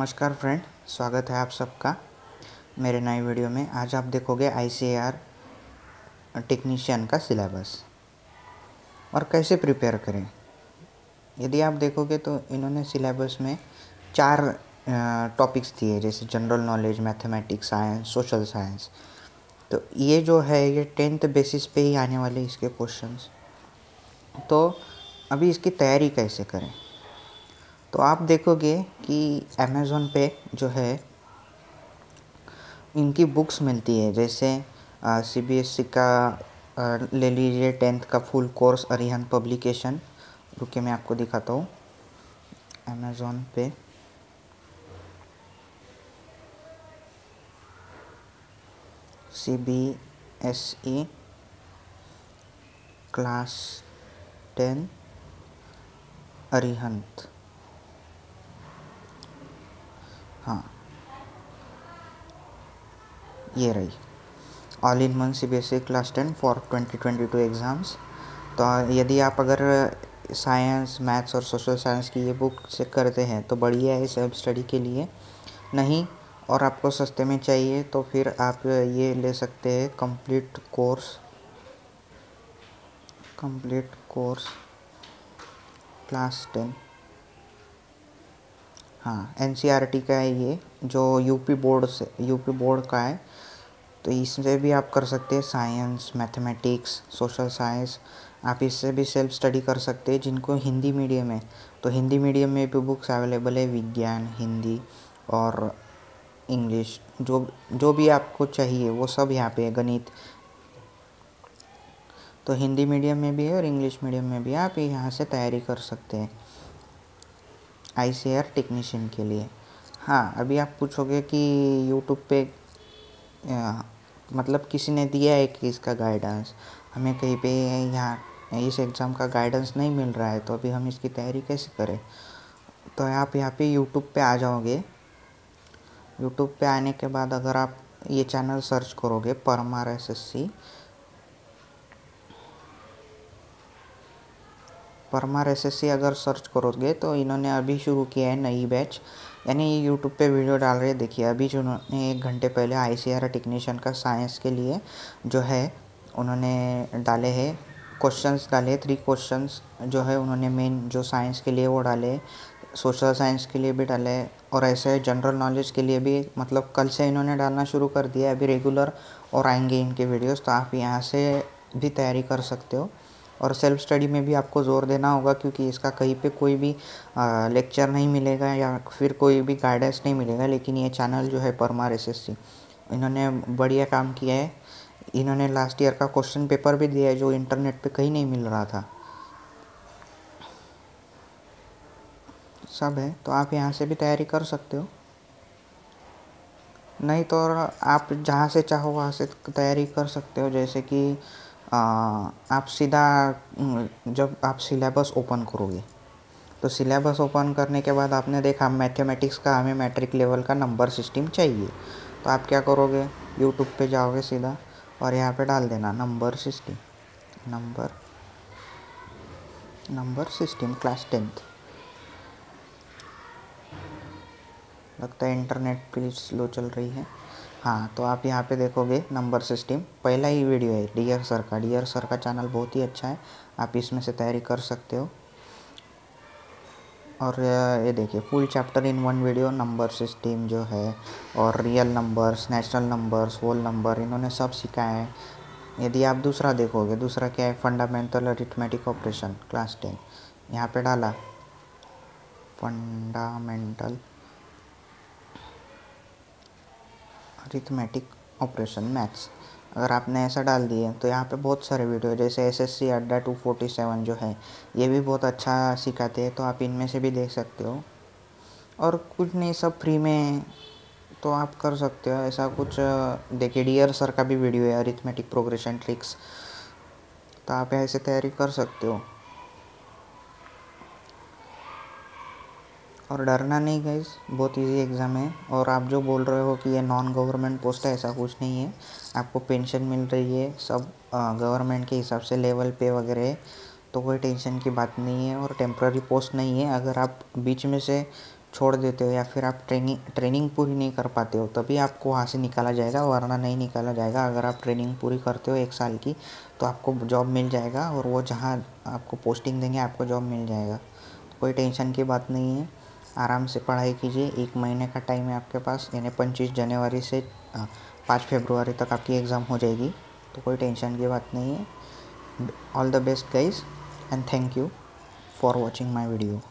नमस्कार फ्रेंड स्वागत है आप सबका मेरे नए वीडियो में आज आप देखोगे आर टेक्नीशियन का सिलेबस और कैसे प्रिपेयर करें यदि आप देखोगे तो इन्होंने सिलेबस में चार टॉपिक्स दिए जैसे general knowledge mathematics science social science तो ये जो है ये टेंथ बेसिस पे ही आने वाले इसके क्वेश्चंस तो अभी इसकी तैयारी कैसे करें तो आप देखोगे कि अमेज़ोन पे जो है इनकी बुक्स मिलती है जैसे सी बी एस ई का ले लीजिए टेंथ का फुल कोर्स अरिहंत पब्लिकेशन रुके मैं आपको दिखाता हूँ अमेज़ोन पे C B S E class ten Arihant हाँ ये रही all in one C B S E class ten for twenty twenty two exams तो यदि आप अगर साइंस मैथ्स और सोशल साइंस की ये बुक से करते हैं तो बढ़िया है सेल्फ स्टडी के लिए नहीं और आपको सस्ते में चाहिए तो फिर आप ये ले सकते हैं complete course complete course class ten हाँ एन e का है ये जो यूपी बोर्ड से यूपी बोर्ड का है तो इसमें भी आप कर सकते हैं साइंस मैथमेटिक्स सोशल साइंस आप इससे भी सेल्फ स्टडी कर सकते हैं जिनको हिंदी मीडियम है तो हिंदी मीडियम में भी बुक्स अवेलेबल है विज्ञान हिंदी और इंग्लिश जो जो भी आपको चाहिए वो सब यहाँ पे है गणित तो हिंदी मीडियम में भी है और इंग्लिश मीडियम में भी आप यहाँ से तैयारी कर सकते हैं आई टेक्नीशियन के लिए हाँ अभी आप पूछोगे कि यूट्यूब पे आ, मतलब किसी ने दिया है कि इसका गाइडेंस हमें कहीं पे यहाँ इस एग्ज़ाम का गाइडेंस नहीं मिल रहा है तो अभी हम इसकी तैयारी कैसे करें तो आप यहाँ पे यूट्यूब पे आ जाओगे यूट्यूब पे आने के बाद अगर आप ये चैनल सर्च करोगे Parmar S S C S C अगर सर्च करोगे तो इन्होंने अभी शुरू किया है नई बैच यानी ये यूट्यूब पे वीडियो डाल रहे देखिए अभी जो उन्होंने एक घंटे पहले आई सी आर टेक्नीशियन का साइंस के लिए जो है उन्होंने डाले है क्वेश्चंस डाले थ्री क्वेश्चंस जो है उन्होंने मेन जो साइंस के लिए वो डाले सोशल साइंस के लिए भी डाले और ऐसे जनरल नॉलेज के लिए भी मतलब कल से इन्होंने डालना शुरू कर दिया अभी रेगुलर और आएंगे इनके वीडियोस तो आप यहाँ से भी तैयारी कर सकते हो और सेल्फ स्टडी में भी आपको ज़ोर देना होगा क्योंकि इसका कहीं पे कोई भी लेक्चर नहीं मिलेगा या फिर कोई भी गाइडेंस नहीं मिलेगा लेकिन ये चैनल जो है परमार एस एस सी इन्होंने बढ़िया काम किया है इन्होंने लास्ट ईयर का क्वेश्चन पेपर भी दिया है जो इंटरनेट पे कहीं नहीं मिल रहा था सब है तो आप यहाँ से भी तैयारी कर सकते हो नहीं तो आप जहाँ से चाहो वहाँ से तैयारी कर सकते हो जैसे कि आप सीधा जब आप सिलेबस ओपन करोगे तो सिलेबस ओपन करने के बाद आपने देखा मैथमेटिक्स का हमें मैट्रिक लेवल का नंबर सिस्टम चाहिए तो आप क्या करोगे यूट्यूब पे जाओगे सीधा और यहाँ पे डाल देना number system number number system class tenth लगता है इंटरनेट प्लीज स्लो चल रही है हाँ तो आप यहाँ पे देखोगे नंबर सिस्टम पहला ही वीडियो है डियर सर का डियर सर का चैनल बहुत ही अच्छा है आप इसमें से तैयारी कर सकते हो और ये देखिए full chapter in one video number system जो है और real numbers national numbers whole number इन्होंने सब सिखाया है यदि आप दूसरा देखोगे दूसरा क्या है fundamental arithmetic operation class ten यहाँ पे डाला फंडामेंटल अरिथमेटिक ऑपरेशन मैथ्स अगर आपने ऐसा डाल दिए तो यहाँ पे बहुत सारे वीडियो जैसे एस एस सी अड्डा टू फोर्टी सेवन जो है ये भी बहुत अच्छा सिखाते हैं तो आप इनमें से भी देख सकते हो और कुछ नहीं सब फ्री में तो आप कर सकते हो ऐसा कुछ देखिए डियर सर का भी वीडियो है अरिथमेटिक प्रोग्रेशन ट्रिक्स तो आप ऐसे तैयारी कर सकते हो और डरना नहीं गाइज बहुत इजी एग्ज़ाम है और आप जो बोल रहे हो कि ये नॉन गवर्नमेंट पोस्ट है ऐसा कुछ नहीं है आपको पेंशन मिल रही है सब गवर्नमेंट के हिसाब से लेवल पे वगैरह है तो कोई टेंशन की बात नहीं है और टेम्प्ररी पोस्ट नहीं है अगर आप बीच में से छोड़ देते हो या फिर आप ट्रेनिंग ट्रेनिंग पूरी नहीं कर पाते हो तभी आपको वहाँ से निकाला जाएगा वरना नहीं निकाला जाएगा अगर आप ट्रेनिंग पूरी करते हो एक साल की तो आपको जॉब मिल जाएगा और वो जहाँ आपको पोस्टिंग देंगे आपको जॉब मिल जाएगा तो कोई टेंशन की बात नहीं है आराम से पढ़ाई कीजिए एक महीने का टाइम है आपके पास यानी पच्चीस जनवरी से पाँच फेब्रुवरी तक आपकी एग्ज़ाम हो जाएगी तो कोई टेंशन की बात नहीं है all the best guys and thank you for watching my video